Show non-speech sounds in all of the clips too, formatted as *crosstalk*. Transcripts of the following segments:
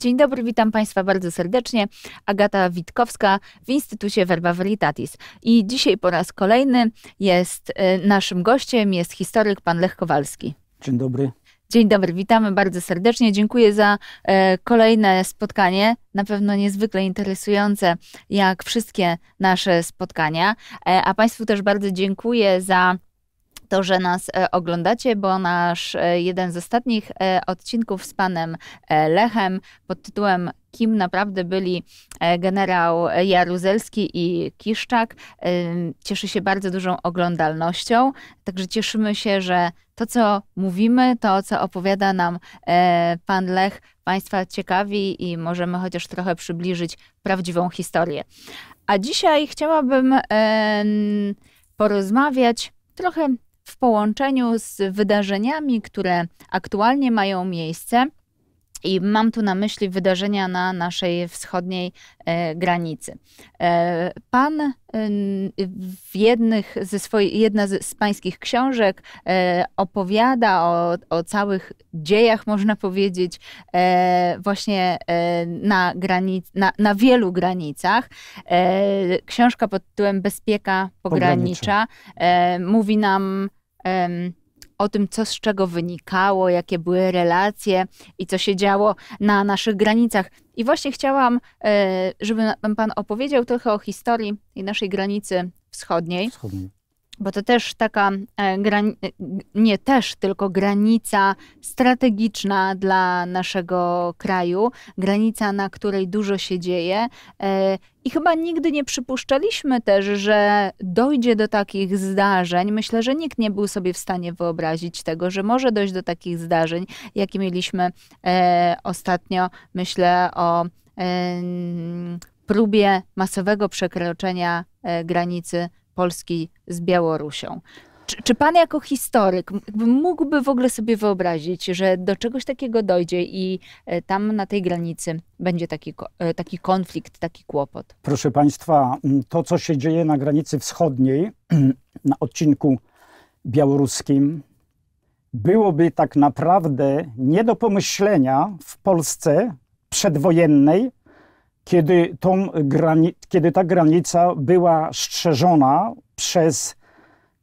Dzień dobry, witam Państwa bardzo serdecznie. Agata Witkowska w Instytucie Verba Veritatis. I dzisiaj po raz kolejny jest y, naszym gościem, jest historyk pan Lech Kowalski. Dzień dobry. Dzień dobry, witamy bardzo serdecznie. Dziękuję za y, kolejne spotkanie. Na pewno niezwykle interesujące, jak wszystkie nasze spotkania. E, a Państwu też bardzo dziękuję za to, że nas e, oglądacie, bo nasz e, jeden z ostatnich e, odcinków z panem Lechem pod tytułem Kim naprawdę byli generał Jaruzelski i Kiszczak cieszy się bardzo dużą oglądalnością. Także cieszymy się, że to, co mówimy, to, co opowiada nam pan Lech, Państwa ciekawi i możemy chociaż trochę przybliżyć prawdziwą historię. A dzisiaj chciałabym porozmawiać trochę w połączeniu z wydarzeniami, które aktualnie mają miejsce. I mam tu na myśli wydarzenia na naszej wschodniej e, granicy. E, pan e, w jednych ze swoich jedna z, z pańskich książek e, opowiada o, o całych dziejach, można powiedzieć, e, właśnie na, granic, na, na wielu granicach. książka pod tytułem Bezpieka pogranicza, pogranicza. mówi nam o tym, co z czego wynikało, jakie były relacje i co się działo na naszych granicach. I właśnie chciałam, e, żeby Pan opowiedział trochę o historii tej naszej granicy wschodniej. wschodniej bo to też taka e, e, nie też, tylko granica strategiczna dla naszego kraju, granica, na której dużo się dzieje. E, I chyba nigdy nie przypuszczaliśmy też, że dojdzie do takich zdarzeń. Myślę, że nikt nie był sobie w stanie wyobrazić tego, że może dojść do takich zdarzeń, jakie mieliśmy ostatnio. Myślę o próbie masowego przekroczenia granicy Polski z Białorusią. Czy, czy, pan jako historyk mógłby w ogóle sobie wyobrazić, że do czegoś takiego dojdzie i e, tam na tej granicy będzie taki, e, taki konflikt, taki kłopot? Proszę państwa, to co się dzieje na granicy wschodniej, *clears throat* na odcinku białoruskim, byłoby tak naprawdę nie do pomyślenia w Polsce przedwojennej kiedy, tą grani- kiedy ta granica była strzeżona przez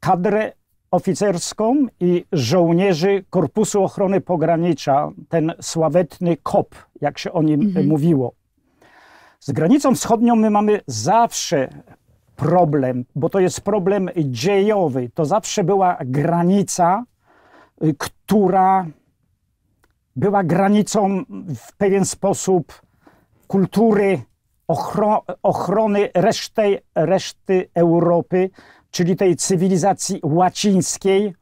kadrę oficerską i żołnierzy Korpusu Ochrony Pogranicza, ten sławetny KOP, jak się o nim mhm. mówiło. Z granicą wschodnią my mamy zawsze problem, bo to jest problem dziejowy. To zawsze była granica, y, która była granicą w pewien sposób kultury ochro, ochrony reszty, reszty Europy, czyli tej cywilizacji łacińskiej,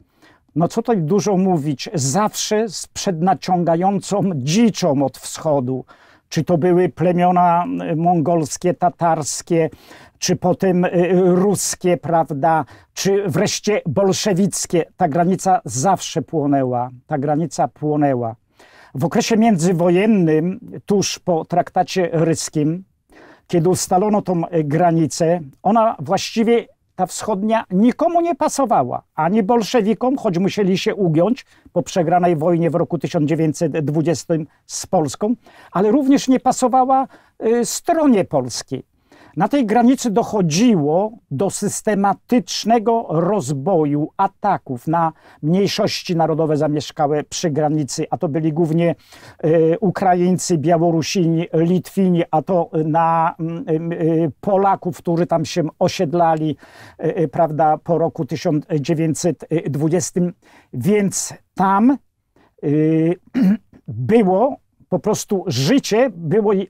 no co tutaj dużo mówić, zawsze z przednaciągającą dziczą od wschodu. Czy to były plemiona y, mongolskie, tatarskie, czy potem y, ruskie, prawda, czy wreszcie bolszewickie. Ta granica zawsze płonęła, ta granica płonęła. W okresie międzywojennym, tuż po traktacie ryskim, kiedy ustalono tą granicę, ona właściwie ta wschodnia nikomu nie pasowała, ani bolszewikom, choć musieli się ugiąć po przegranej wojnie w roku 1920 z Polską, ale również nie pasowała y, stronie polskiej. Na tej granicy dochodziło do systematycznego rozboju ataków na mniejszości narodowe zamieszkałe przy granicy, a to byli głównie e, Ukraińcy, Białorusini, Litwini, a to na e, Polaków, którzy tam się osiedlali e, prawda, po roku 1920. Więc tam *clears throat* było po prostu życie było, e,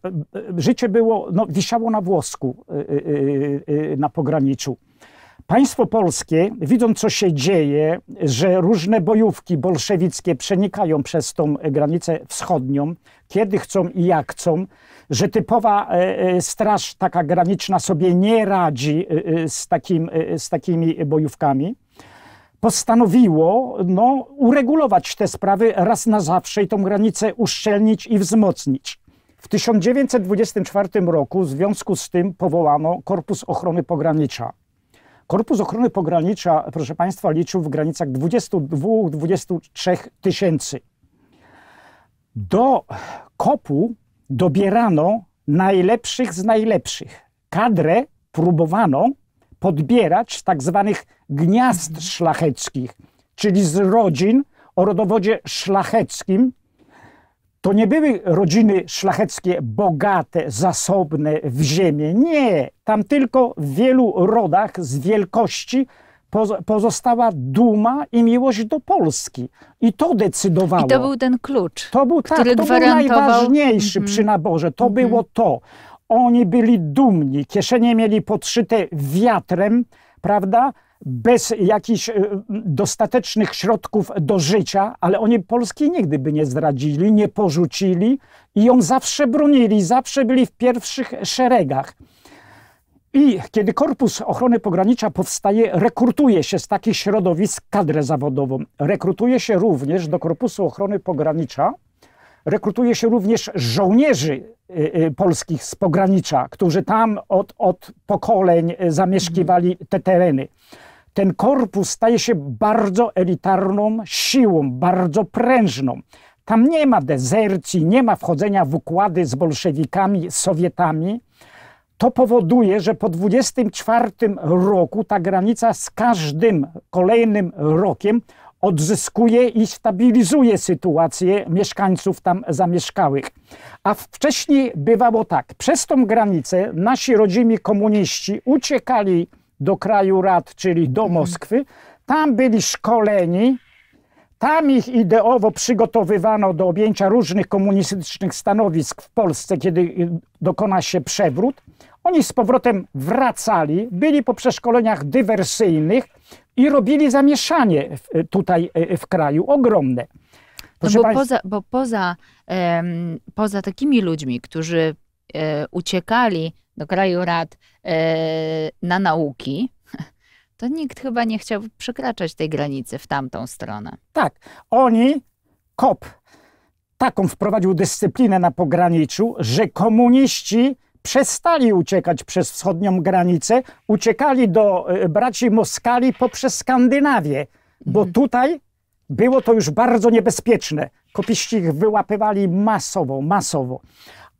życie było no, wisiało na włosku e, e, na pograniczu. Państwo polskie, widząc co się dzieje, że różne bojówki bolszewickie przenikają przez tą granicę wschodnią, kiedy chcą i jak chcą, że typowa straż taka graniczna sobie nie radzi z, takim, z takimi bojówkami, postanowiło no, uregulować te sprawy raz na zawsze i tą granicę uszczelnić i wzmocnić. W 1924 roku w związku z tym powołano Korpus Ochrony Pogranicza. Korpus Ochrony Pogranicza, proszę Państwa, liczył w granicach 22-23 tysięcy. Do kopu dobierano najlepszych z najlepszych. Kadrę próbowano podbieracz tak zwanych gniazd mhm. szlacheckich, czyli z rodzin o rodowodzie szlacheckim. To nie były rodziny szlacheckie bogate, zasobne w ziemię. Nie, tam tylko w wielu rodach z wielkości pozostała duma i miłość do Polski. I to decydowało. I to był ten klucz, to był, tak, który to gwarantował... był najważniejszy mm -hmm. przy naborze. To mm -hmm. było to. Oni byli dumni, kieszenie mieli podszyte wiatrem, prawda? Bez jakichś e, dostatecznych środków do życia, ale oni Polski nigdy by nie zdradzili, nie porzucili i ją zawsze bronili, zawsze byli w pierwszych szeregach. I kiedy Korpus Ochrony Pogranicza powstaje, rekrutuje się z takich środowisk kadrę zawodową. Rekrutuje się również do Korpusu Ochrony Pogranicza Rekrutuje się również żołnierzy y, y, polskich z pogranicza, którzy tam od, od pokoleń y, zamieszkiwali mhm. te tereny. Ten korpus staje się bardzo elitarną siłą, bardzo prężną. Tam nie ma dezercji, nie ma wchodzenia w układy z bolszewikami, z Sowietami. To powoduje, że po 24 roku ta granica z każdym kolejnym rokiem odzyskuje i stabilizuje sytuację mieszkańców tam zamieszkałych. A wcześniej bywało tak, przez tą granicę nasi rodzimi komuniści uciekali do kraju rad, czyli do mhm. Moskwy, tam byli szkoleni, tam ich ideowo przygotowywano do objęcia różnych komunistycznych stanowisk w Polsce, kiedy y, dokona się przewrót. Oni z powrotem wracali, byli po przeszkoleniach dywersyjnych, i robili zamieszanie w, tutaj e, w kraju ogromne. No Proszę no bo, Państwa, poza, bo poza, poza takimi ludźmi, którzy e, uciekali do kraju rad e, na nauki, *laughs* to nikt chyba nie chciał przekraczać tej granicy w tamtą stronę. Tak. Oni, KOP, taką wprowadził dyscyplinę na pograniczu, że komuniści przestali uciekać przez wschodnią granicę, uciekali do e, braci Moskali poprzez Skandynawię, bo mhm. tutaj było to już bardzo niebezpieczne. Kopiści ich wyłapywali masowo, masowo.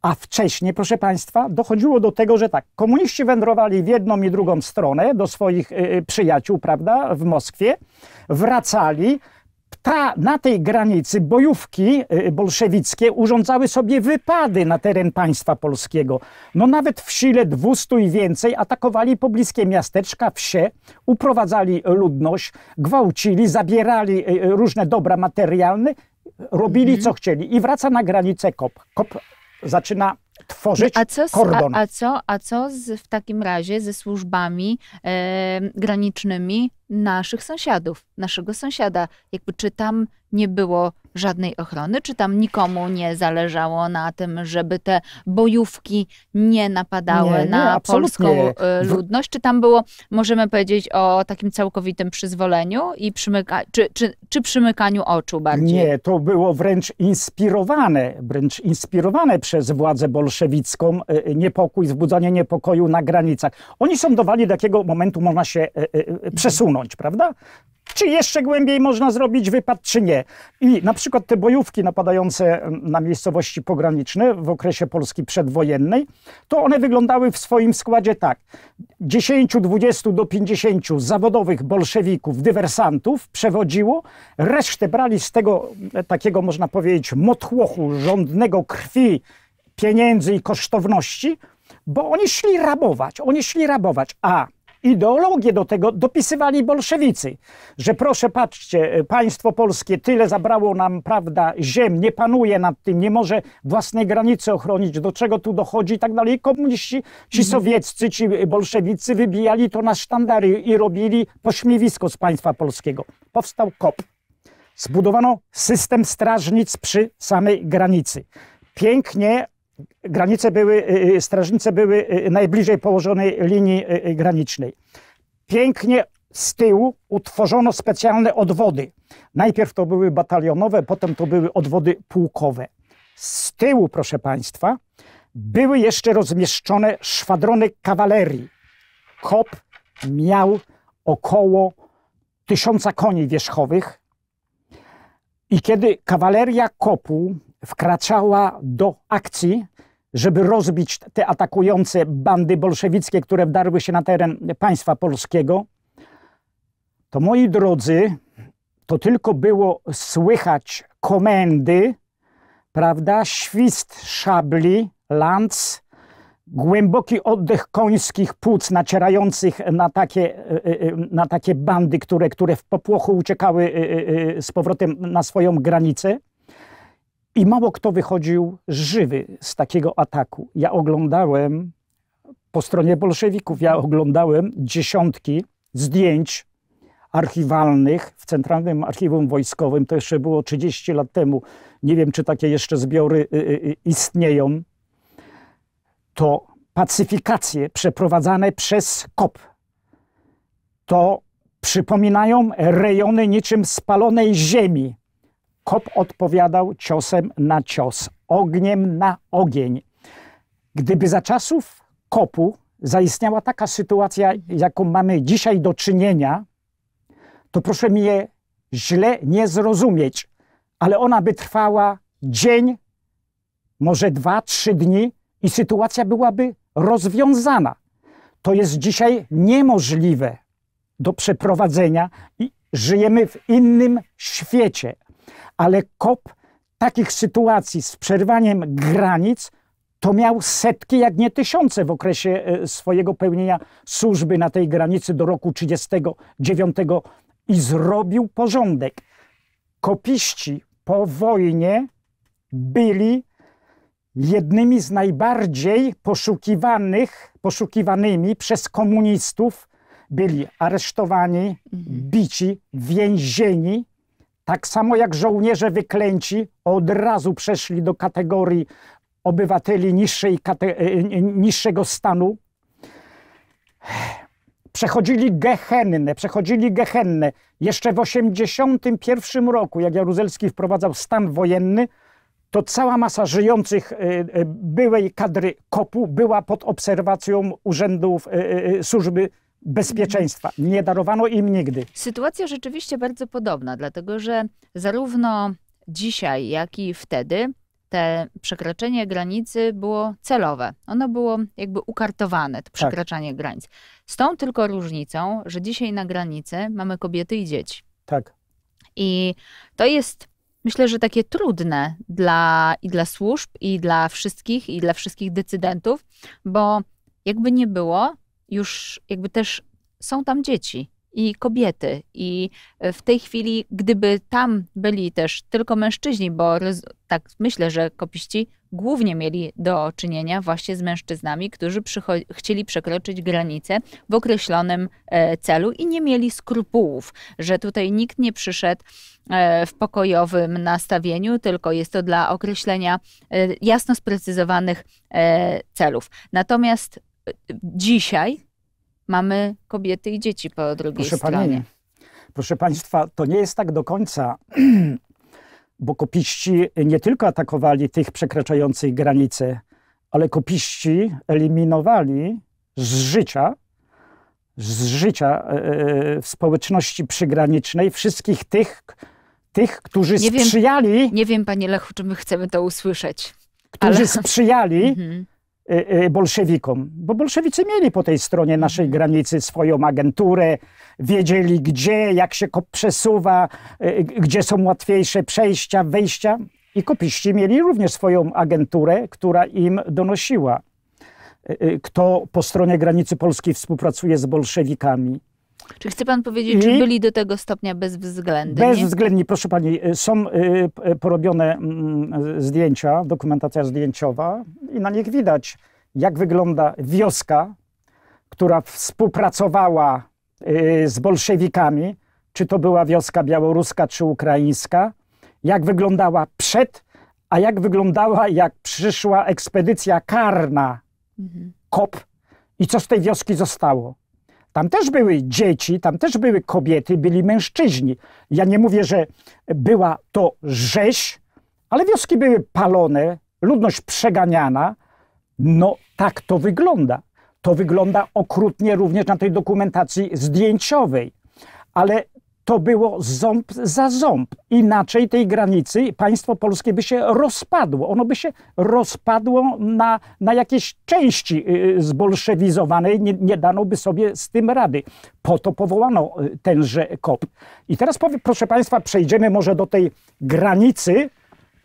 A wcześniej, proszę Państwa, dochodziło do tego, że tak, komuniści wędrowali w jedną i drugą stronę do swoich y, przyjaciół, prawda, w Moskwie, wracali, ta, na tej granicy bojówki y, y, bolszewickie urządzały sobie wypady na teren państwa polskiego. No nawet w sile 200 i więcej atakowali pobliskie miasteczka, wsie, uprowadzali ludność, gwałcili, zabierali y, różne dobra materialne, robili mhm. co chcieli i wraca na granicę KOP. KOP zaczyna tworzyć no, a co z, kordon. A, a, co, a co z, w takim razie ze służbami e, granicznymi naszych sąsiadów, naszego sąsiada. Jakby czy tam nie było żadnej ochrony, czy tam nikomu nie zależało na tym, żeby te bojówki nie napadały nie, nie, na polską e, ludność, czy tam było, możemy powiedzieć o takim całkowitym przyzwoleniu i przymyka czy, czy, czy przymykaniu oczu bardziej? Nie, to było wręcz inspirowane, wręcz inspirowane przez władzę bolszewicką e, e, niepokój, wzbudzanie niepokoju na granicach. Oni sądowali do jakiego momentu można się przesunąć prawda? Czy jeszcze głębiej można zrobić wypad, czy nie? I na przykład te bojówki napadające mm, na miejscowości pograniczne w okresie Polski przedwojennej, to one wyglądały w swoim składzie tak. 10, 20 do 50 zawodowych bolszewików, dywersantów przewodziło, resztę brali z tego e, takiego, można powiedzieć, motłochu żądnego krwi, pieniędzy i kosztowności, bo oni szli rabować, oni szli rabować, a ideologię do tego dopisywali bolszewicy, że proszę patrzcie, e, państwo polskie tyle zabrało nam, prawda, ziem, nie panuje nad tym, nie może własnej granicy ochronić, do czego tu dochodzi i tak dalej. komuniści, ci mhm. sowieccy, ci e, bolszewicy wybijali to na sztandary i robili pośmiewisko z państwa polskiego. Powstał KOP. Zbudowano system strażnic przy samej granicy. Pięknie granice były, y, y, strażnice były y, najbliżej położonej linii granicznej. Pięknie z tyłu utworzono specjalne odwody. Najpierw to były batalionowe, potem to były odwody pułkowe. Z tyłu, proszę Państwa, były jeszcze rozmieszczone szwadrony kawalerii. Kop miał około tysiąca koni wierzchowych. I kiedy kawaleria kopu wkraczała do akcji, żeby rozbić te atakujące bandy bolszewickie, które wdarły się na teren państwa polskiego, to moi drodzy, to tylko było słychać komendy, prawda, świst szabli, lanc, głęboki oddech końskich płuc nacierających na takie, e, e, e, na takie bandy, które, które w popłochu uciekały z powrotem na swoją granicę. I mało kto wychodził żywy z takiego ataku. Ja oglądałem po stronie bolszewików, ja oglądałem dziesiątki zdjęć archiwalnych w Centralnym Archiwum Wojskowym. To jeszcze było 30 lat temu. Nie wiem, czy takie jeszcze zbiory y, y, y, istnieją. To pacyfikacje przeprowadzane przez KOP. To przypominają rejony niczym spalonej ziemi. Kop odpowiadał ciosem na cios, ogniem na ogień. Gdyby za czasów kopu zaistniała taka sytuacja, jaką mamy dzisiaj do czynienia, to proszę mnie źle nie zrozumieć, ale ona by trwała dzień, może dwa, trzy dni i sytuacja byłaby rozwiązana. To jest dzisiaj niemożliwe do przeprowadzenia i żyjemy w innym świecie ale KOP takich sytuacji z przerwaniem granic to miał setki, jak nie tysiące w okresie e, swojego pełnienia służby na tej granicy do roku 1939 i zrobił porządek. Kopiści po wojnie byli jednymi z najbardziej poszukiwanych, poszukiwanymi przez komunistów byli aresztowani, mhm. bici, więzieni, tak samo jak żołnierze wyklęci od razu przeszli do kategorii obywateli niższej, e, e, niższego stanu, przechodzili gehennę, przechodzili gehennę. Jeszcze w 1981 roku, jak Jaruzelski wprowadzał stan wojenny, to cała masa żyjących e, byłej kadry kopu była pod obserwacją urzędów służby bezpieczeństwa. Nie darowano im nigdy. Sytuacja rzeczywiście bardzo podobna, dlatego że zarówno dzisiaj, jak i wtedy te przekroczenie granicy było celowe. Ono było jakby ukartowane, to tak. przekraczanie tak. granic. Z tą tylko różnicą, że dzisiaj na granicy mamy kobiety i dzieci. Tak. I to jest myślę, że takie trudne dla, i dla służb, i dla wszystkich, i dla wszystkich decydentów, bo jakby nie było, już jakby też są tam dzieci i kobiety. I e, w tej chwili, gdyby tam byli też tylko mężczyźni, bo tak myślę, że kopiści głównie mieli do czynienia właśnie z mężczyznami, którzy chcieli przekroczyć granicę w określonym e, celu i nie mieli skrupułów, że tutaj nikt nie przyszedł e, w pokojowym nastawieniu, tylko jest to dla określenia e, jasno sprecyzowanych e, celów. Natomiast dzisiaj mamy kobiety i dzieci po drugiej Proszę stronie. Panie, proszę Państwa, to nie jest tak do końca, *clears throat* bo kopiści nie tylko atakowali tych przekraczających granice, ale kopiści eliminowali z życia, z życia e, e, w społeczności przygranicznej wszystkich tych, tych którzy nie sprzyjali... nie wiem, panie Lechu, czy my chcemy to usłyszeć. Którzy ale... sprzyjali... Mhm. Y, y, bolszewikom, bo bolszewicy mieli po tej stronie naszej mhm. granicy swoją agenturę, wiedzieli gdzie, jak się przesuwa, y, gdzie są łatwiejsze przejścia, wejścia. I kopiści mieli również swoją agenturę, która im donosiła, kto po stronie granicy polskiej współpracuje z bolszewikami. Czy chce pan powiedzieć, czy y? byli do tego stopnia bezwzględni? Bezwzględni, proszę pani. Y, są y, porobione mm, zdjęcia, dokumentacja zdjęciowa i na nich widać, jak wygląda wioska, która współpracowała z bolszewikami, czy to była wioska białoruska, czy ukraińska, jak wyglądała przed, a jak wyglądała, jak przyszła ekspedycja karna, mhm. kop i co z tej wioski zostało. Tam też były dzieci, tam też były kobiety, byli mężczyźni. Ja nie mówię, że była to rzeź, ale wioski były palone, ludność przeganiana. No tak to wygląda. To wygląda okrutnie również na tej dokumentacji zdjęciowej. Ale to było ząb za ząb. Inaczej tej granicy państwo polskie by się rozpadło. Ono by się rozpadło na, na jakieś części y, y, zbolszewizowanej. Nie, nie dano by sobie z tym rady. Po to powołano y, tenże KOP. I teraz, powie, proszę państwa, przejdziemy może do tej granicy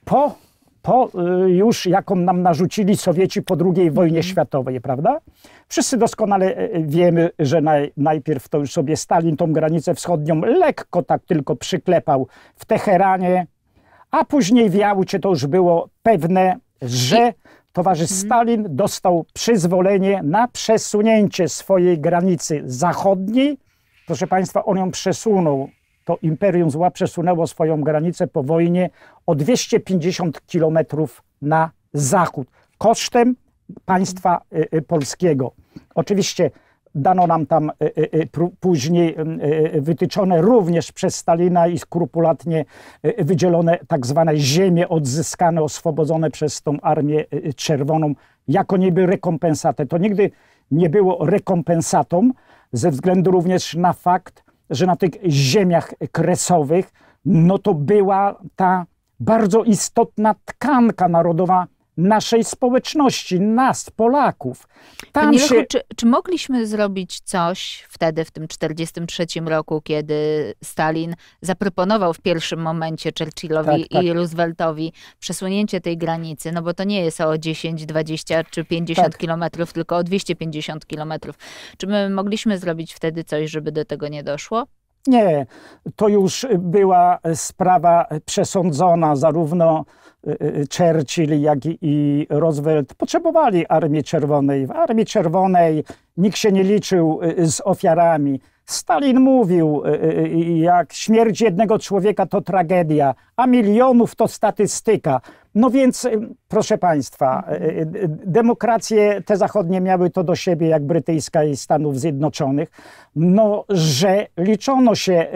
po po y, już jaką nam narzucili Sowieci po II wojnie mhm. światowej, prawda? Wszyscy doskonale y, y, wiemy, że naj, najpierw to już sobie Stalin tą granicę wschodnią lekko tak tylko przyklepał w Teheranie, a później w Jałcie to już było pewne, że towarzysz mhm. Stalin dostał przyzwolenie na przesunięcie swojej granicy zachodniej. Proszę Państwa, on ją przesunął to Imperium Zła przesunęło swoją granicę po wojnie o 250 kilometrów na zachód, kosztem państwa y, y, polskiego. Oczywiście dano nam tam y, później wytyczone również przez Stalina i skrupulatnie wydzielone tak zwane ziemie odzyskane, oswobodzone przez tą Armię Czerwoną jako niby rekompensatę. To nigdy nie było rekompensatą ze względu również na fakt, że na tych ziemiach kresowych, no to była ta bardzo istotna tkanka narodowa naszej społeczności, nas, Polaków. Tam Panie się... czy, czy, mogliśmy zrobić coś wtedy, w tym 1943 roku, kiedy Stalin zaproponował w pierwszym momencie Churchillowi tak, tak. i Rooseveltowi przesunięcie tej granicy, no bo to nie jest o 10, 20 czy 50 tak. kilometrów, tylko o 250 kilometrów. Czy my mogliśmy zrobić wtedy coś, żeby do tego nie doszło? Nie, to już była sprawa przesądzona zarówno y, y, y, Churchill, jak i Roosevelt potrzebowali Armii Czerwonej. W Armii Czerwonej nikt się nie liczył z ofiarami. Stalin mówił, jak śmierć jednego człowieka to tragedia, a milionów to statystyka. No więc, y, proszę Państwa, y, y, demokracje te zachodnie miały to do siebie, jak brytyjska i Stanów Zjednoczonych, no, że liczono się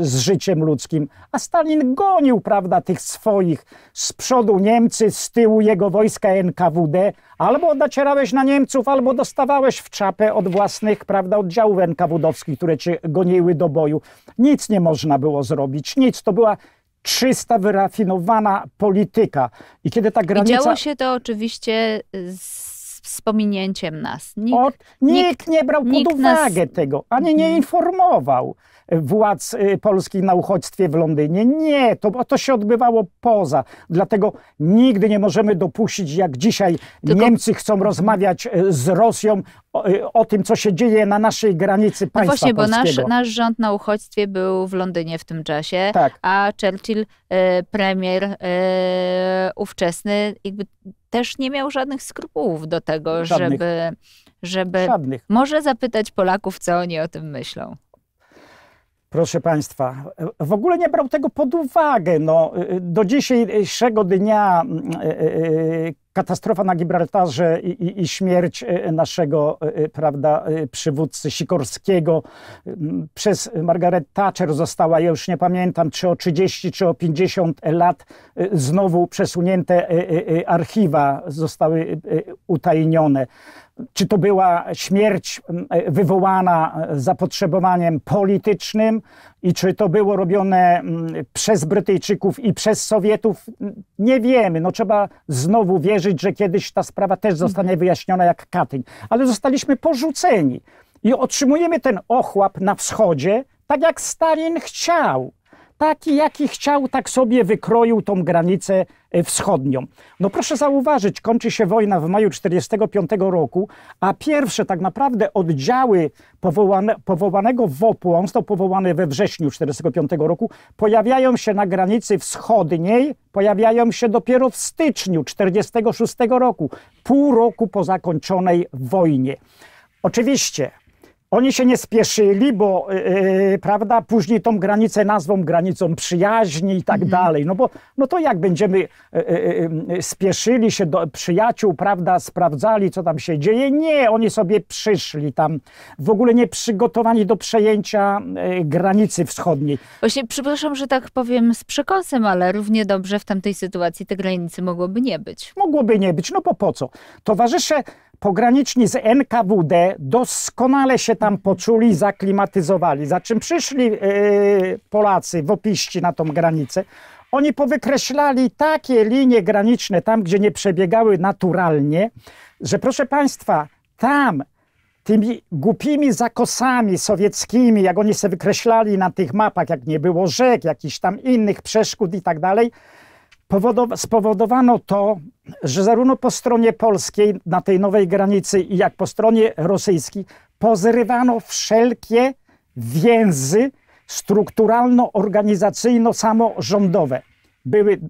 z życiem ludzkim, a Stalin gonił, prawda, tych swoich. Z przodu Niemcy, z tyłu jego wojska NKWD. Albo nacierałeś na Niemców, albo dostawałeś w czapę od własnych, prawda, oddziałów NKWD-owskich, które cię goniły do boju. Nic nie można było zrobić, nic. To była czysta, wyrafinowana polityka. I kiedy ta granica... I działo się to oczywiście z z pominięciem nas. Nikt, Od, nikt, nikt nie brał pod uwagę nas... tego, ani nie informował władz y, polskich na uchodźstwie w Londynie. Nie, to, to się odbywało poza. Dlatego nigdy nie możemy dopuścić, jak dzisiaj Tylko... Niemcy chcą rozmawiać y, z Rosją o, y, o, tym, co się dzieje na naszej granicy no państwa No właśnie, polskiego. bo nasz, nasz rząd na uchodźstwie był w Londynie w tym czasie, tak. a Churchill, premier ówczesny, jakby też nie miał żadnych skrupułów do tego, żadnych. żeby, żeby Żadnych. może zapytać Polaków, co oni o tym myślą. Proszę Państwa, w ogóle nie brał tego pod uwagę. No, do dzisiejszego dnia mm, e, e, e, katastrofa na Gibraltarze i, i, i, śmierć naszego prawda, przywódcy Sikorskiego mm, przez Margaret Thatcher została, ja już nie pamiętam, czy o 30, czy o 50 lat znowu przesunięte archiwa zostały utajnione czy to była śmierć mm, e, wywołana e, zapotrzebowaniem politycznym i czy to było robione mm, przez Brytyjczyków i przez Sowietów, nie wiemy. No trzeba znowu wierzyć, że kiedyś ta sprawa też mhm. zostanie wyjaśniona jak Katyń. Ale zostaliśmy porzuceni i otrzymujemy ten ochłap na wschodzie, tak jak Stalin chciał taki jaki chciał, tak sobie wykroił tą granicę e, wschodnią. No proszę zauważyć, kończy się wojna w maju 1945 roku, a pierwsze tak naprawdę oddziały powołane, powołanego WOP-u, on został powołany we wrześniu 1945 roku, pojawiają się na granicy wschodniej, pojawiają się dopiero w styczniu 1946 roku, pół roku po zakończonej wojnie. Oczywiście oni się nie spieszyli, bo yy, prawda, później tą granicę nazwą granicą przyjaźni i tak mhm. dalej. No bo no to jak będziemy yy, yy, spieszyli się do przyjaciół, prawda, sprawdzali, co tam się dzieje? Nie, oni sobie przyszli tam, w ogóle nie przygotowani do przejęcia granicy wschodniej. Właśnie, przepraszam, że tak powiem z przekąsem, ale równie dobrze w tamtej sytuacji te granicy mogłoby nie być. Mogłoby nie być, no bo po co? Towarzysze pograniczni z NKWD doskonale się tam poczuli, zaklimatyzowali. Za czym przyszli yy, Polacy, wopiści na tą granicę, oni powykreślali takie linie graniczne tam, gdzie nie przebiegały naturalnie, że proszę Państwa, tam tymi głupimi zakosami sowieckimi, jak oni sobie wykreślali na tych mapach, jak nie było rzek, jakichś tam innych przeszkód i tak dalej, spowodowano to, że zarówno po stronie polskiej na tej nowej granicy, jak po stronie rosyjskiej pozrywano wszelkie więzy strukturalno-organizacyjno-samorządowe. Były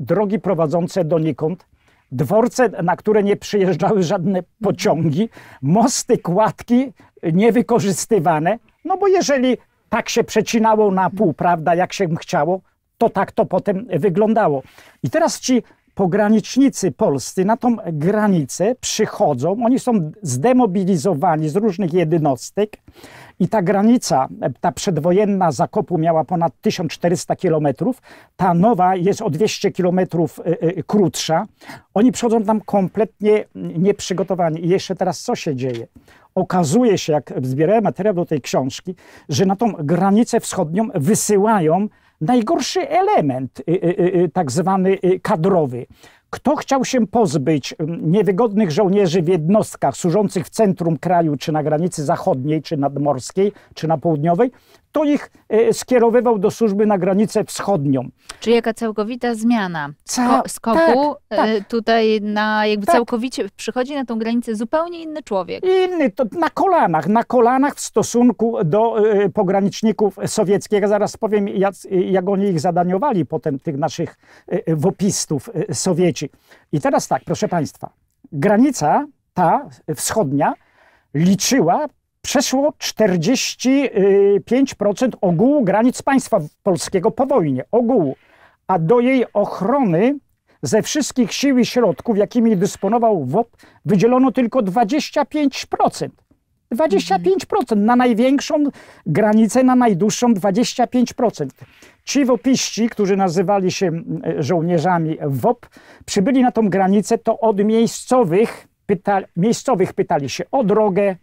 drogi prowadzące donikąd, dworce, na które nie przyjeżdżały żadne pociągi, mosty, kładki niewykorzystywane, no bo jeżeli tak się przecinało na pół, prawda, jak się chciało, to tak to potem wyglądało. I teraz ci pogranicznicy polscy na tą granicę przychodzą, oni są zdemobilizowani z różnych jednostek i ta granica, ta przedwojenna Zakopu miała ponad 1400 kilometrów, ta nowa jest o 200 kilometrów y, y, krótsza. Oni przychodzą tam kompletnie nieprzygotowani. I jeszcze teraz co się dzieje? Okazuje się, jak zbierałem materiał do tej książki, że na tą granicę wschodnią wysyłają najgorszy element, y, y, y, tak zwany kadrowy. Kto chciał się pozbyć mm, niewygodnych żołnierzy w jednostkach służących w centrum kraju, czy na granicy zachodniej, czy nadmorskiej, czy na południowej, kto ich e, skierowywał do służby na granicę wschodnią. Czyli jaka całkowita zmiana Ca skoku tak, e, tak. tutaj na jakby tak. całkowicie przychodzi na tą granicę zupełnie inny człowiek. Inny, to na kolanach, na kolanach w stosunku do e, pograniczników sowieckich. Ja zaraz powiem, jak, jak oni ich zadaniowali potem, tych naszych wopistów Sowieci. I teraz tak, proszę Państwa, granica ta wschodnia liczyła przeszło 45% ogółu granic państwa polskiego po wojnie, ogółu, a do jej ochrony ze wszystkich sił i środków, jakimi dysponował WOP, wydzielono tylko 25%. 25% na największą granicę, na najdłuższą 25%. Ci wopiści, którzy nazywali się e, żołnierzami WOP, przybyli na tą granicę, to od miejscowych, pyta, miejscowych pytali się o drogę,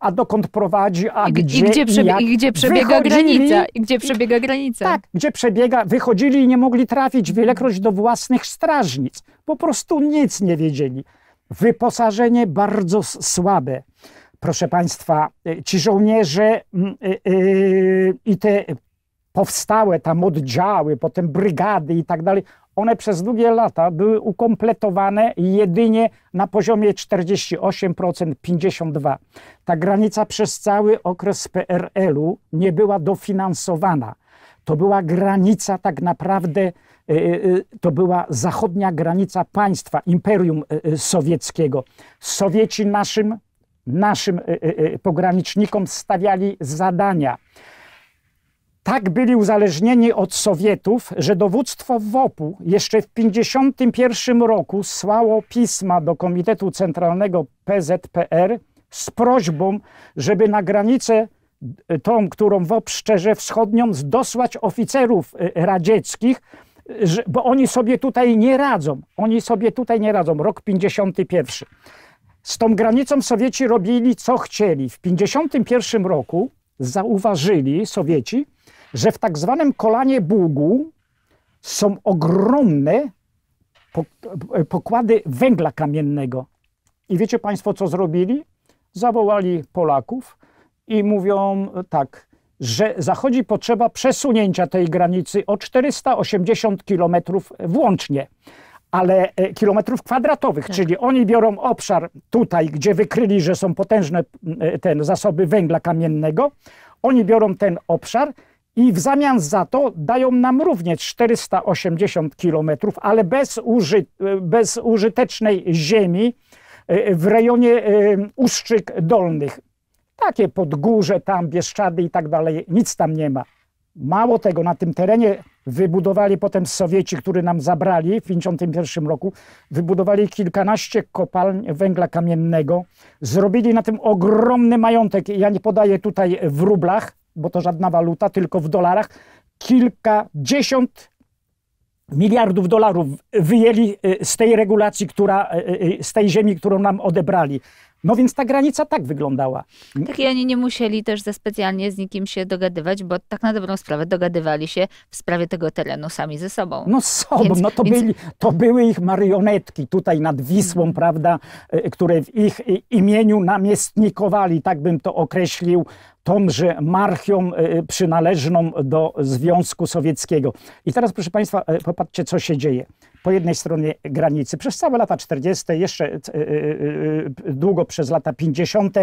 a dokąd prowadzi, a gdzie, i gdzie, przebiega, i gdzie przebiega granica. I gdzie przebiega granica. Tak, gdzie przebiega, wychodzili i nie mogli trafić Wielokroć do własnych strażnic. Po prostu nic nie wiedzieli. Wyposażenie bardzo słabe. Proszę Państwa, y, ci żołnierze mm, y, y, i te powstałe tam oddziały, potem brygady i tak dalej, one przez długie lata były ukompletowane jedynie na poziomie 48%, 52%. Ta granica przez cały okres PRL-u nie była dofinansowana. To była granica tak naprawdę, e, e, e, to była zachodnia granica państwa, imperium sowieckiego. Sowieci naszym, naszym pogranicznikom stawiali zadania tak byli uzależnieni od Sowietów, że dowództwo WOP-u jeszcze w 1951 roku słało pisma do Komitetu Centralnego PZPR z prośbą, żeby na granicę e, tą, którą WOP szczerze wschodnią, dosłać oficerów e, radzieckich, e, bo oni sobie tutaj nie radzą. Oni sobie tutaj nie radzą. Rok 51. Z tą granicą Sowieci robili co chcieli. W 1951 roku zauważyli Sowieci, że w tak zwanym kolanie Bugu są ogromne e, pokłady węgla kamiennego. I wiecie Państwo, co zrobili? Zawołali Polaków i mówią e, tak, że zachodzi potrzeba przesunięcia tej granicy o 480 kilometrów włącznie, ale e, kilometrów kwadratowych, tak. czyli oni biorą obszar tutaj, gdzie wykryli, że są potężne ten, zasoby węgla kamiennego, oni biorą ten obszar i w zamian za to dają nam również 480 kilometrów, ale bez, uży, bez użytecznej ziemi e, w rejonie e, Ustrzyk Dolnych. Takie podgórze tam, Bieszczady i tak dalej, nic tam nie ma. Mało tego, na tym terenie wybudowali potem Sowieci, który nam zabrali w 1951 roku, wybudowali kilkanaście kopalń węgla kamiennego, zrobili na tym ogromny majątek, ja nie podaję tutaj w rublach, bo to żadna waluta, tylko w dolarach, kilkadziesiąt miliardów dolarów wyjęli y, z tej regulacji, która, y, y, z tej ziemi, którą nam odebrali. No więc ta granica tak wyglądała. Tak i oni nie musieli też ze specjalnie z nikim się dogadywać, bo tak na dobrą sprawę dogadywali się w sprawie tego terenu sami ze sobą. No sobą, więc, no to, więc... byli, to były ich marionetki tutaj nad Wisłą, hmm. prawda, które w ich imieniu namiestnikowali, tak bym to określił, tąże marchią e, e, przynależną do Związku Sowieckiego. I teraz, proszę Państwa, e, popatrzcie, co się dzieje. Po jednej stronie granicy, przez całe lata 40., jeszcze długo przez lata 50.,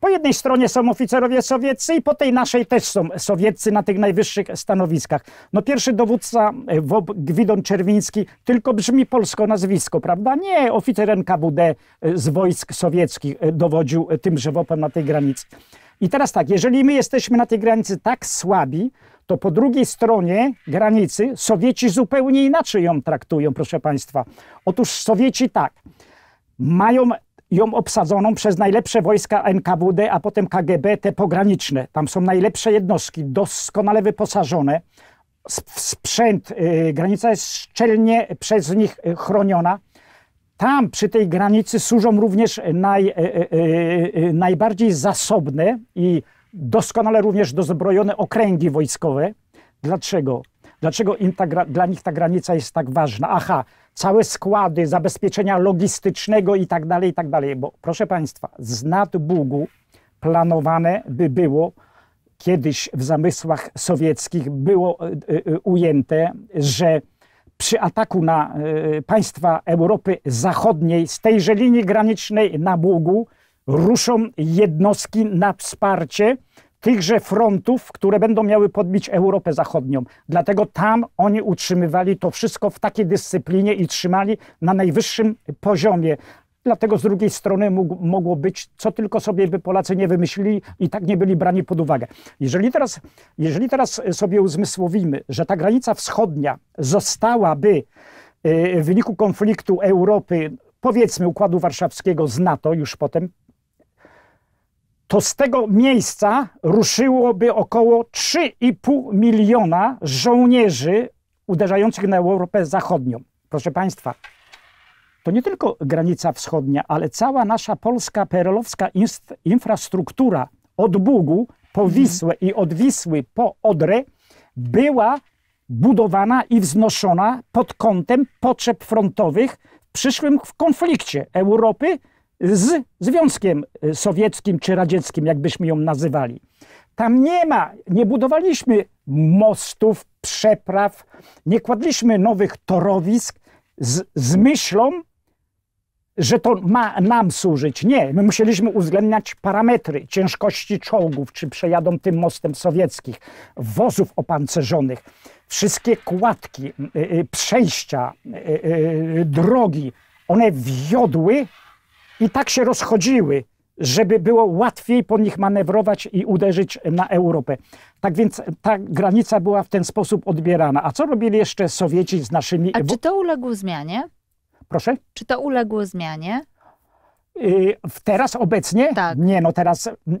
po jednej stronie są oficerowie sowieccy i po tej naszej też są sowieccy na tych najwyższych stanowiskach. No pierwszy dowódca WOB Gwidon Czerwiński, tylko brzmi polsko nazwisko, prawda? Nie, oficer NKWD z wojsk sowieckich dowodził tym, WOP-em na tej granicy. I teraz tak, jeżeli my jesteśmy na tej granicy tak słabi, to po drugiej stronie granicy Sowieci zupełnie inaczej ją traktują, proszę Państwa. Otóż Sowieci tak, mają ją obsadzoną przez najlepsze wojska NKWD, a potem KGB, te pograniczne. Tam są najlepsze jednostki, doskonale wyposażone. Sprzęt, y, granica jest szczelnie przez nich y, chroniona. Tam przy tej granicy służą również naj, e, e, e, najbardziej zasobne i doskonale również dozbrojone okręgi wojskowe. Dlaczego? Dlaczego ta, dla nich ta granica jest tak ważna? Aha, całe składy zabezpieczenia logistycznego i tak dalej, i tak dalej. Bo proszę Państwa, z nadbugu planowane by było kiedyś w zamysłach sowieckich było y, y, ujęte, że przy ataku na y, państwa Europy Zachodniej z tejże linii granicznej na Bugu ruszą jednostki na wsparcie tychże frontów, które będą miały podbić Europę Zachodnią. Dlatego tam oni utrzymywali to wszystko w takiej dyscyplinie i trzymali na najwyższym poziomie. Dlatego z drugiej strony mógł, mogło być, co tylko sobie by Polacy nie wymyślili i tak nie byli brani pod uwagę. Jeżeli teraz, jeżeli teraz sobie uzmysłowimy, że ta granica wschodnia zostałaby y, w wyniku konfliktu Europy, powiedzmy Układu Warszawskiego z NATO już potem, to z tego miejsca ruszyłoby około 3,5 miliona żołnierzy uderzających na Europę Zachodnią. Proszę Państwa, to nie tylko granica wschodnia, ale cała nasza polska perelowska infrastruktura od Bugu po mhm. Wisłę i od Wisły po Odrę była budowana i wznoszona pod kątem potrzeb frontowych w przyszłym konflikcie Europy z Związkiem y, Sowieckim czy Radzieckim, jakbyśmy ją nazywali. Tam nie ma, nie budowaliśmy mostów, przepraw, nie kładliśmy nowych torowisk z, z myślą że to ma nam służyć. Nie, my musieliśmy uwzględniać parametry ciężkości czołgów, czy przejadą tym mostem sowieckich, wozów opancerzonych, wszystkie kładki, y, y, przejścia, y, drogi. One wiodły i tak się rozchodziły, żeby było łatwiej po nich manewrować i uderzyć na Europę. Tak więc ta granica była w ten sposób odbierana. A co robili jeszcze Sowieci z naszymi... A czy to uległo zmianie? Proszę? Czy to uległo zmianie? Y, teraz obecnie? Tak. Nie, no teraz. Mm,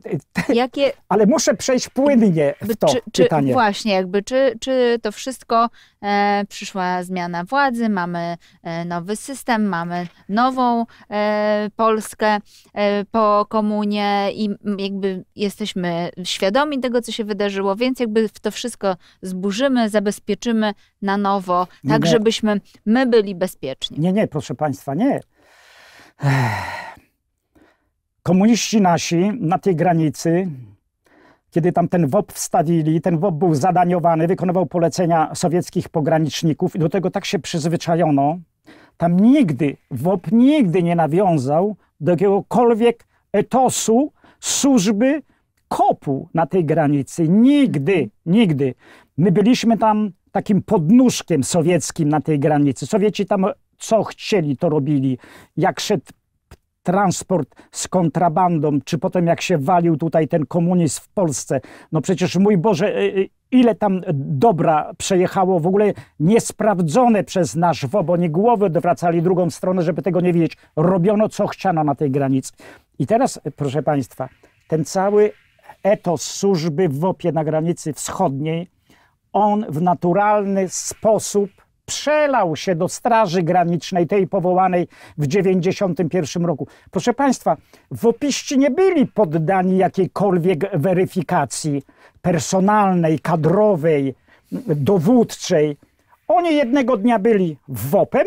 y, *laughs* Jakie... Ale muszę przejść płynnie w to czy, czy, pytanie. Właśnie, jakby, czy, czy to wszystko e, przyszła zmiana władzy, mamy e, nowy system, mamy nową e, Polskę e, po komunie i jakby jesteśmy świadomi tego, co się wydarzyło, więc jakby to wszystko zburzymy, zabezpieczymy na nowo, tak nie. żebyśmy my byli bezpieczni. Nie, nie, proszę Państwa, nie. Ech. Komuniści nasi na tej granicy, kiedy tam ten WOP wstawili, ten WOP był zadaniowany, wykonywał polecenia sowieckich pograniczników i do tego tak się przyzwyczajono. Tam nigdy, WOP nigdy nie nawiązał do jakiegokolwiek etosu służby kopu na tej granicy. Nigdy, nigdy. My byliśmy tam takim podnóżkiem sowieckim na tej granicy. Sowieci tam co chcieli, to robili. Jak szedł transport z kontrabandą, czy potem jak się walił tutaj ten komunizm w Polsce. No przecież mój Boże, y, y, ile tam dobra przejechało w ogóle niesprawdzone przez nasz WOB. nie głowy odwracali drugą stronę, żeby tego nie wiedzieć. Robiono co chciano na tej granicy. I teraz, proszę Państwa, ten cały etos służby w WOP-ie na granicy wschodniej, on w naturalny sposób przelał się do Straży Granicznej, tej powołanej w 1991 roku. Proszę Państwa, w Opiści nie byli poddani jakiejkolwiek weryfikacji personalnej, kadrowej, dowódczej. Oni jednego dnia byli WOP-em,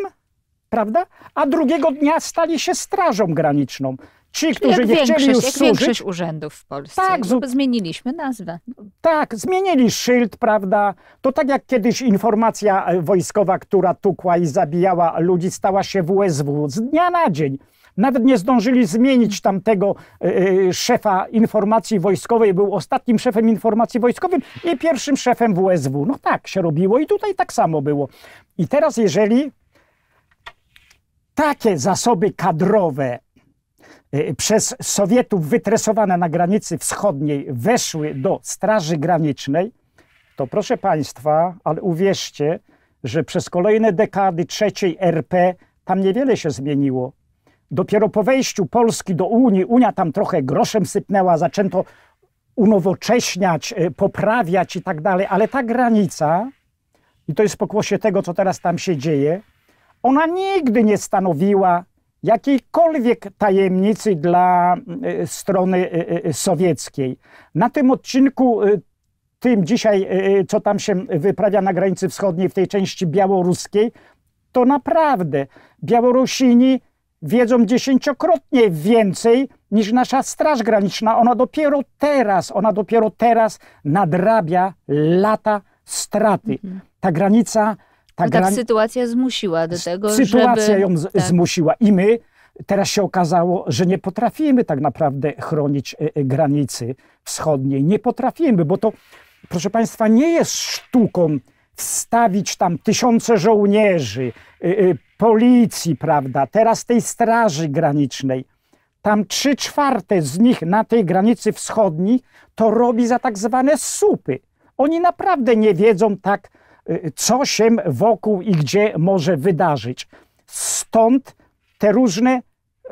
prawda? A drugiego dnia stali się Strażą Graniczną. Ci, którzy jak nie chcieli już jak służyć... większość urzędów w Polsce. Tak, no z... zmieniliśmy nazwę. Tak, zmienili szyld, prawda? To tak jak kiedyś informacja e, wojskowa, która tukła i zabijała ludzi, stała się WSW z dnia na dzień. Nawet nie zdążyli zmienić tamtego yy, szefa informacji wojskowej. Był ostatnim szefem informacji wojskowej i pierwszym szefem WSW. No tak się robiło i tutaj tak samo było. I teraz, jeżeli takie zasoby kadrowe E, przez Sowietów wytresowane na granicy wschodniej weszły do Straży Granicznej, to proszę Państwa, ale uwierzcie, że przez kolejne dekady trzeciej RP tam niewiele się zmieniło. Dopiero po wejściu Polski do Unii, Unia tam trochę groszem sypnęła, zaczęto unowocześniać, e, poprawiać i tak dalej, ale ta granica, i to jest pokłosie tego, co teraz tam się dzieje, ona nigdy nie stanowiła jakiejkolwiek tajemnicy dla y, y, strony y, sowieckiej. Na tym odcinku tym dzisiaj, co tam się wyprawia na granicy wschodniej, w tej części białoruskiej, to naprawdę Białorusini wiedzą dziesięciokrotnie więcej niż nasza Straż Graniczna. Ona dopiero teraz, ona dopiero teraz nadrabia lata straty. Mhm. Ta granica ta, tak, gran... sytuacja zmusiła do tego, Sytuacja żeby... ją z- tak. zmusiła i my teraz się okazało, że nie potrafimy tak naprawdę chronić e, e, granicy wschodniej. Nie potrafimy, bo to, proszę Państwa, nie jest sztuką wstawić tam tysiące żołnierzy, e, policji, prawda, teraz tej straży granicznej. Tam trzy czwarte z nich na tej granicy wschodniej to robi za tak zwane supy. Oni naprawdę nie wiedzą tak, Y, y, co się wokół i gdzie może wydarzyć. Stąd te różne y,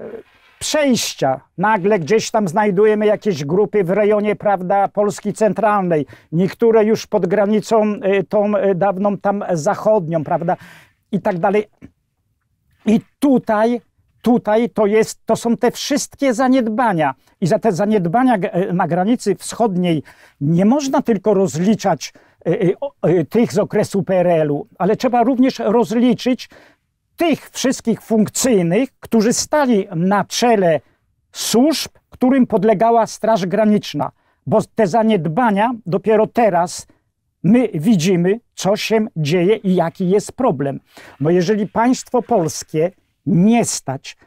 przejścia. Nagle gdzieś tam znajdujemy jakieś grupy w rejonie, prawda, Polski centralnej, niektóre już pod granicą tą dawną tam zachodnią, prawda, i tak dalej. I tutaj, tutaj to jest, to są te wszystkie zaniedbania. I za te zaniedbania na granicy wschodniej nie można tylko rozliczać E, e, e, tych z okresu PRL-u, ale trzeba również rozliczyć tych wszystkich funkcyjnych, którzy stali na czele służb, którym podlegała Straż Graniczna, bo te zaniedbania dopiero teraz my widzimy, co się dzieje i jaki jest problem. No jeżeli państwo polskie nie stać,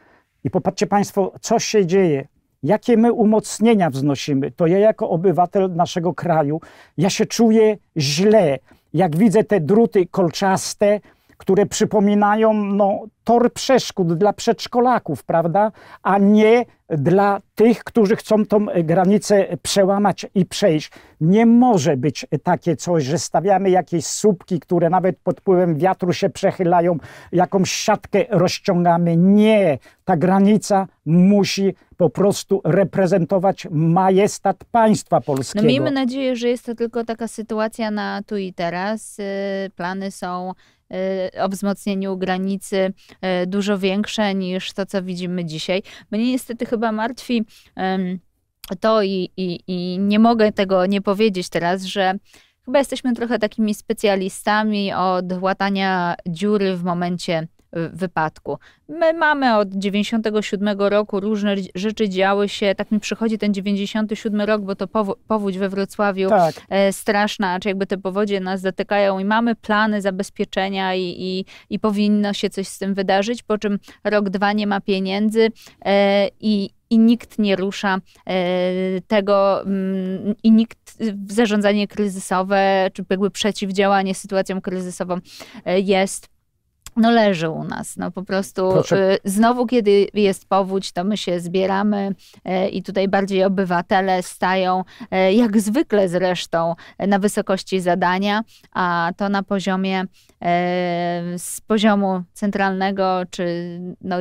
i popatrzcie państwo, co się dzieje, jakie my umocnienia wznosimy. To ja jako obywatel naszego kraju, ja się czuję źle, jak widzę te druty kolczaste, które przypominają no, tor przeszkód dla przedszkolaków, prawda, a nie dla tych, którzy chcą tą granicę przełamać i przejść. Nie może być takie coś, że stawiamy jakieś słupki, które nawet pod wpływem wiatru się przechylają, jakąś siatkę rozciągamy. Nie, ta granica musi po prostu reprezentować majestat państwa polskiego. No miejmy nadzieję, że jest to tylko taka sytuacja na tu i teraz. Y, plany są Y, o wzmocnieniu granicy y, dużo większe niż to, co widzimy dzisiaj. Mnie niestety chyba martwi to i, i, i nie mogę tego nie powiedzieć teraz, że chyba jesteśmy trochę takimi specjalistami od łatania dziury w momencie wypadku. My mamy od 97 roku różne rzeczy działy się, tak mi przychodzi ten 97 rok, bo to powódź we Wrocławiu tak. E, straszna, czy jakby te powodzie nas dotykają i mamy plany zabezpieczenia i, i, i powinno się coś z tym wydarzyć, po czym rok, dwa nie ma pieniędzy e, i, i nikt nie rusza e, tego, mm, i nikt zarządzanie kryzysowe, czy jakby przeciwdziałanie sytuacjom kryzysowym jest no leży u nas. No po prostu Proszę. Y, znowu, kiedy jest powódź, to my się zbieramy y, i tutaj bardziej obywatele stają, y, jak zwykle zresztą, na wysokości zadania, a to na poziomie z poziomu centralnego, czy no,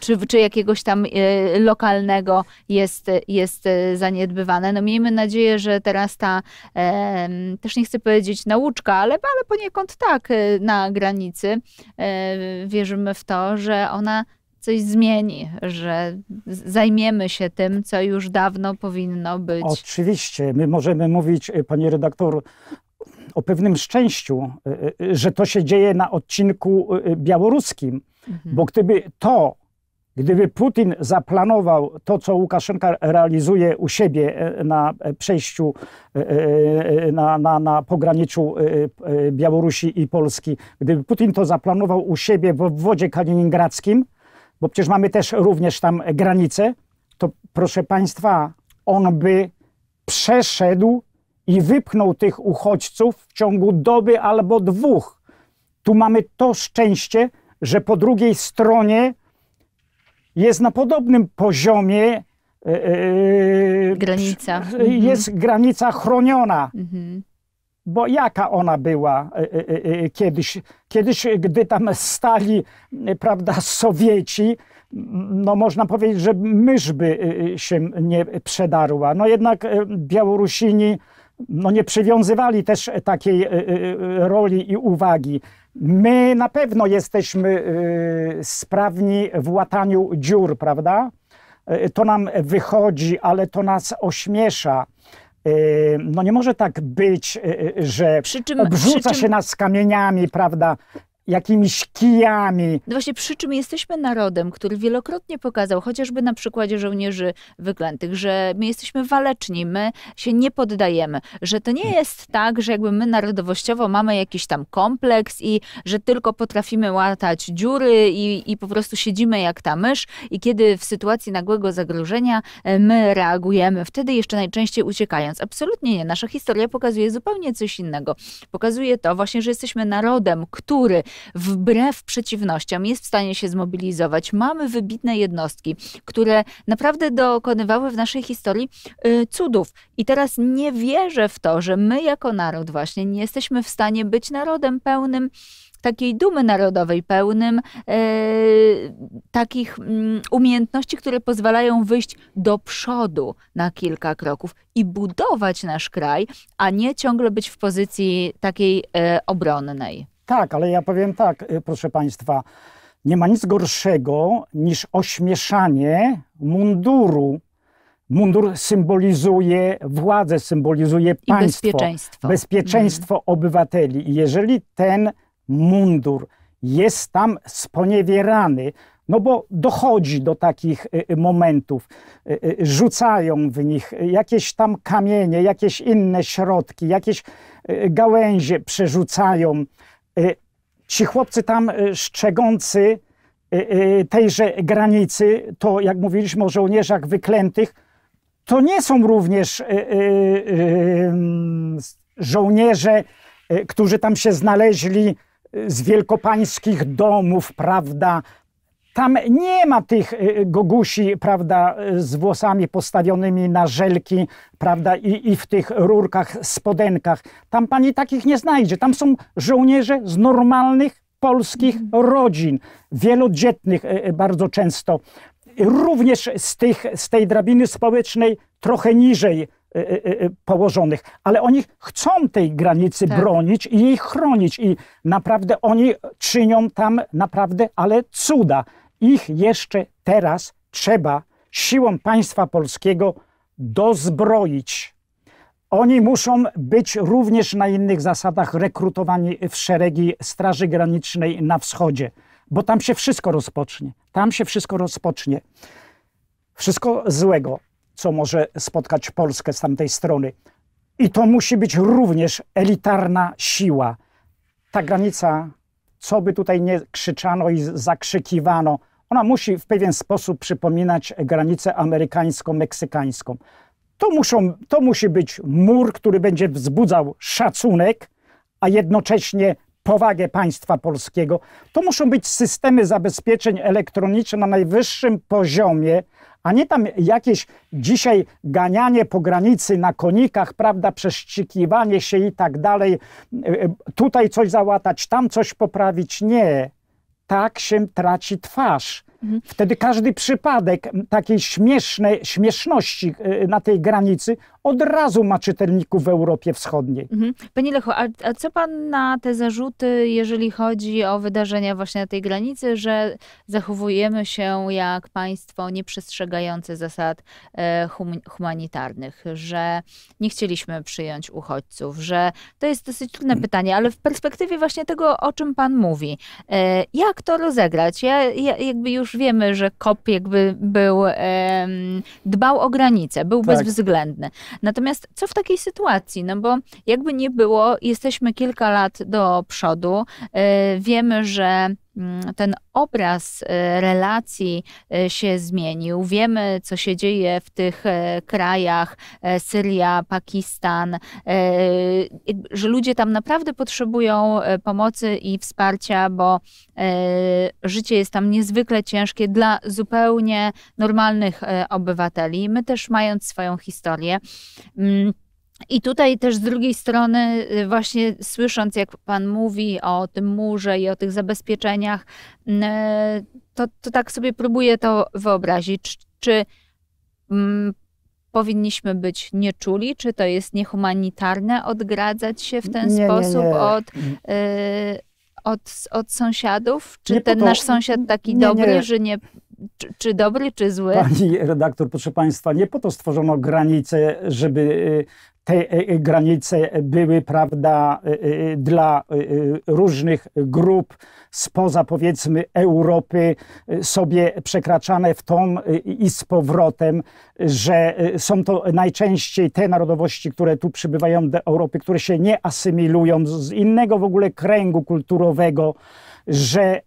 czy, czy jakiegoś tam e, lokalnego jest, jest e, zaniedbywane. No miejmy nadzieję, że teraz ta, też nie chcę powiedzieć nauczka, ale, ale poniekąd tak e, na granicy wierzymy w to, że ona coś zmieni, że zajmiemy się tym, co już dawno powinno być. Oczywiście, my możemy mówić, pani redaktor, o pewnym szczęściu, że to się dzieje na odcinku białoruskim, mhm. bo gdyby to Gdyby Putin zaplanował to, co Łukaszenka realizuje u siebie e, na przejściu e, e, na, na, na pograniczu Białorusi i Polski, gdyby Putin to zaplanował u siebie w obwodzie kaliningradzkim, bo przecież mamy też również tam granice, to proszę Państwa, on by przeszedł i wypchnął tych uchodźców w ciągu doby albo dwóch. Tu mamy to szczęście, że po drugiej stronie jest na podobnym poziomie. E, e, granica. Mhm. Jest mhm. granica chroniona. Mhm. Bo jaka ona była e, kiedyś? Kiedyś, gdy tam stali, prawda, Sowieci, no można powiedzieć, że mysz by się nie przedarła. No jednak Białorusini no nie przywiązywali też takiej roli i uwagi. My na pewno jesteśmy y, sprawni w łataniu dziur, prawda? Y, to nam wychodzi, ale to nas ośmiesza. Y, no nie może tak być, że czym, obrzuca czym... się nas kamieniami, prawda? jakimiś kijami. No właśnie, przy czym jesteśmy narodem, który wielokrotnie pokazał, chociażby na przykładzie żołnierzy wyklętych, że my jesteśmy waleczni, my się nie poddajemy, że to nie jest tak, że jakby my narodowościowo mamy jakiś tam kompleks i że tylko potrafimy łatać dziury i, i po prostu siedzimy jak ta mysz i kiedy w sytuacji nagłego zagrożenia e, my reagujemy, wtedy jeszcze najczęściej uciekając. Absolutnie nie. Nasza historia pokazuje zupełnie coś innego. Pokazuje to właśnie, że jesteśmy narodem, który wbrew przeciwnościom jest w stanie się zmobilizować. Mamy wybitne jednostki, które naprawdę dokonywały w naszej historii y, cudów. I teraz nie wierzę w to, że my jako naród właśnie nie jesteśmy w stanie być narodem pełnym takiej dumy narodowej, pełnym e, takich mm, umiejętności, które pozwalają wyjść do przodu na kilka kroków i budować nasz kraj, a nie ciągle być w pozycji takiej e, obronnej. Tak, ale ja powiem tak, y, proszę Państwa. Nie ma nic gorszego niż ośmieszanie munduru. Mundur symbolizuje władzę, symbolizuje państwo, I bezpieczeństwo, bezpieczeństwo mm. obywateli. I jeżeli ten mundur jest tam sponiewierany, no bo dochodzi do takich y, y, momentów, rzucają w nich jakieś tam kamienie, jakieś inne środki, jakieś gałęzie przerzucają Y, ci chłopcy tam y, szczegący y, tejże granicy, to jak mówiliśmy o żołnierzach wyklętych, to nie są również żołnierze, którzy tam się znaleźli z wielkopańskich domów, prawda, tam nie ma tych y, gogusi, prawda, y, z włosami postawionymi na żelki, prawda, i, i w tych rurkach, spodenkach. Tam pani takich nie znajdzie. Tam są żołnierze z normalnych polskich mhm. rodzin, wielodzietnych y, bardzo często. Również z, tych, z tej drabiny społecznej trochę niżej położonych, ale oni chcą tej granicy tak. bronić i jej chronić i naprawdę oni czynią tam naprawdę, ale cuda ich jeszcze teraz trzeba siłą państwa polskiego dozbroić. Oni muszą być również na innych zasadach rekrutowani w szeregi Straży Granicznej na wschodzie, bo tam się wszystko rozpocznie. Tam się wszystko rozpocznie. Wszystko złego, co może spotkać Polskę z tamtej strony. I to musi być również elitarna siła. Ta granica, co by tutaj nie krzyczano i zakrzykiwano, ona musi w pewien sposób przypominać granicę amerykańsko-meksykańską. To, muszą, to musi być mur, który będzie wzbudzał szacunek, a jednocześnie powagę państwa polskiego. To muszą być systemy zabezpieczeń elektronicznych na najwyższym poziomie, a nie tam jakieś dzisiaj ganianie po granicy na konikach, prawda, przeszczykiwanie się i tak dalej. E, e, tutaj coś załatać, tam coś poprawić. Nie tak się traci twarz. Mhm. Wtedy każdy przypadek takiej śmiesznej, śmieszności y, na tej granicy, od razu ma czytelników w Europie Wschodniej. Mhm. Panie Lecho, a, a, co pan na te zarzuty, jeżeli chodzi o wydarzenia właśnie na tej granicy, że zachowujemy się jak państwo nieprzestrzegające zasad e, hum humanitarnych, że nie chcieliśmy przyjąć uchodźców, że to jest dosyć trudne mm. pytanie, ale w perspektywie właśnie tego, o czym pan mówi, e, jak to rozegrać? Ja, ja jakby już wiemy, że KOP jakby był, dbał o granice, był tak. bezwzględny. Natomiast co w takiej sytuacji? No bo jakby nie było, jesteśmy kilka lat do przodu, e, wiemy, że Mm, ten obraz y, relacji y, się zmienił. Wiemy, co się dzieje w tych e, krajach e, Syria, Pakistan, e, że ludzie tam naprawdę potrzebują pomocy i wsparcia, bo życie jest tam niezwykle ciężkie dla zupełnie normalnych obywateli. My też, mając swoją historię, mm, i tutaj też z drugiej strony, y, właśnie słysząc, jak Pan mówi o tym murze i o tych zabezpieczeniach, mm, y, to, to tak sobie próbuję to wyobrazić. Czy, czy mm, powinniśmy być nieczuli? Czy to jest niehumanitarne odgradzać się w ten nie, sposób nie, nie. Od, mm. y, od, od sąsiadów? Czy ten to, nasz sąsiad taki dobry, że nie czy, czy, dobry, czy zły? Pani redaktor, proszę Państwa, nie po to stworzono granice, żeby y, te e, e, granice były, prawda, e, dla różnych grup spoza, powiedzmy, Europy sobie przekraczane w tą i z powrotem, że są to najczęściej te narodowości, które tu przybywają do Europy, które się nie asymilują z innego w ogóle kręgu kulturowego, że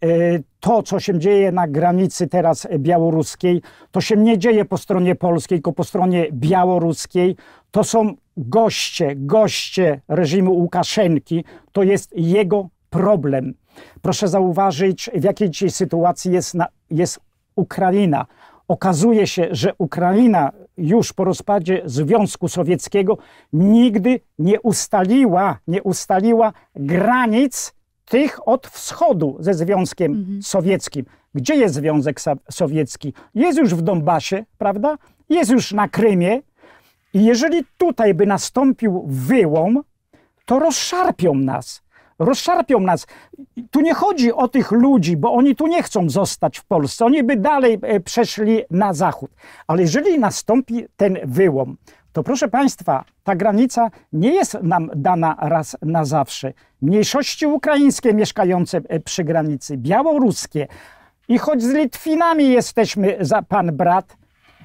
to, co się dzieje na granicy teraz białoruskiej, to się nie dzieje po stronie polskiej, tylko po stronie białoruskiej. To są goście, goście reżimu Łukaszenki, to jest jego problem. Proszę zauważyć, w jakiej dzisiaj sytuacji jest, na, jest Ukraina. Okazuje się, że Ukraina już po rozpadzie Związku Sowieckiego nigdy nie ustaliła, nie ustaliła granic tych od wschodu ze Związkiem mhm. Sowieckim. Gdzie jest Związek Sowiecki? Jest już w Donbasie, prawda? Jest już na Krymie, i jeżeli tutaj by nastąpił wyłom, to rozszarpią nas. Rozszarpią nas. Tu nie chodzi o tych ludzi, bo oni tu nie chcą zostać w Polsce. Oni by dalej e, przeszli na zachód. Ale jeżeli nastąpi ten wyłom, to proszę Państwa, ta granica nie jest nam dana raz na zawsze. Mniejszości ukraińskie mieszkające e, przy granicy, białoruskie, i choć z Litwinami jesteśmy za pan brat,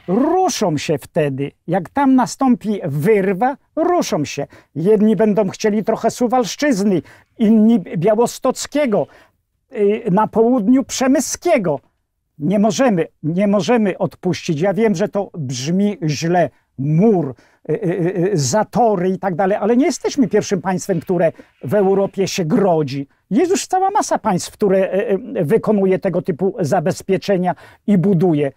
ruszą się wtedy. Jak tam nastąpi wyrwa, ruszą się. Jedni będą chcieli trochę Suwalszczyzny, inni Białostockiego, y, na południu Przemyskiego. Nie możemy, nie możemy odpuścić. Ja wiem, że to brzmi źle. Mur, y, y, zatory i tak dalej, ale nie jesteśmy pierwszym państwem, które w Europie się grodzi. Jest już cała masa państw, które wykonuje tego typu zabezpieczenia i buduje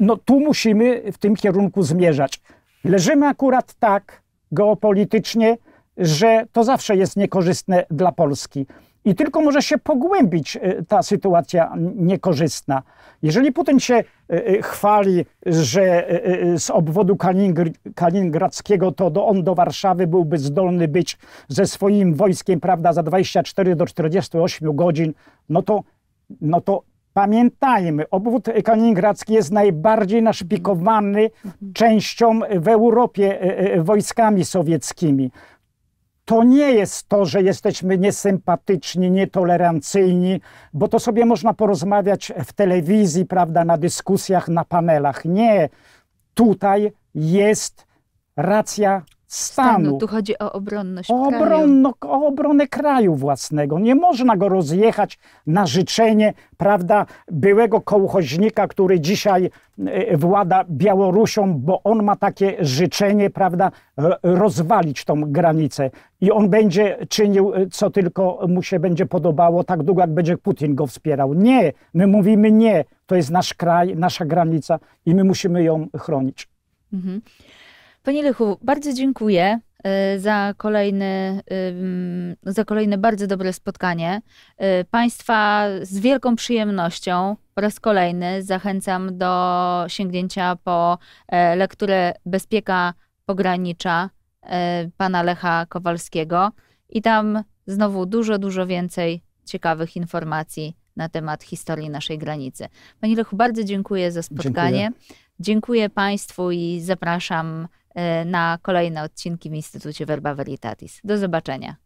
no tu musimy w tym kierunku zmierzać. Leżymy akurat tak geopolitycznie, że to zawsze jest niekorzystne dla Polski. I tylko może się pogłębić e, ta sytuacja niekorzystna. Jeżeli Putin się e, e, chwali, że z obwodu Kalingr kaliningradzkiego to do, on do Warszawy byłby zdolny być ze swoim wojskiem, prawda, za 24 do 48 godzin, no to, no to Pamiętajmy, obwód kaliningradzki jest najbardziej naszpikowany częścią w Europie e, e, e, wojskami sowieckimi. To nie jest to, że jesteśmy niesympatyczni, nietolerancyjni, bo to sobie można porozmawiać w telewizji, prawda, na dyskusjach, na panelach. Nie. Tutaj jest racja stanu. stanu. Tu chodzi o obronność o obronno, kraju. O obronę kraju własnego. Nie można go rozjechać na życzenie, prawda, byłego kołchoźnika, który dzisiaj e, włada Białorusią, bo on ma takie życzenie, prawda, rozwalić tą granicę. I on będzie czynił, e, co tylko mu się będzie podobało, tak długo, jak będzie Putin go wspierał. Nie, my mówimy nie. To jest nasz kraj, nasza granica i my musimy ją chronić. Mhm. Panie Lechu, bardzo dziękuję y, za kolejne y, za kolejne bardzo dobre spotkanie. Y, państwa z wielką przyjemnością po raz kolejny zachęcam do sięgnięcia po e, lekturę Bezpieka Pogranicza e, pana Lecha Kowalskiego i tam znowu dużo, dużo więcej ciekawych informacji na temat historii naszej granicy. Panie Lechu, bardzo dziękuję za spotkanie. Dziękuję, dziękuję Państwu i zapraszam na kolejne odcinki w Instytucie Verba Veritatis. Do zobaczenia.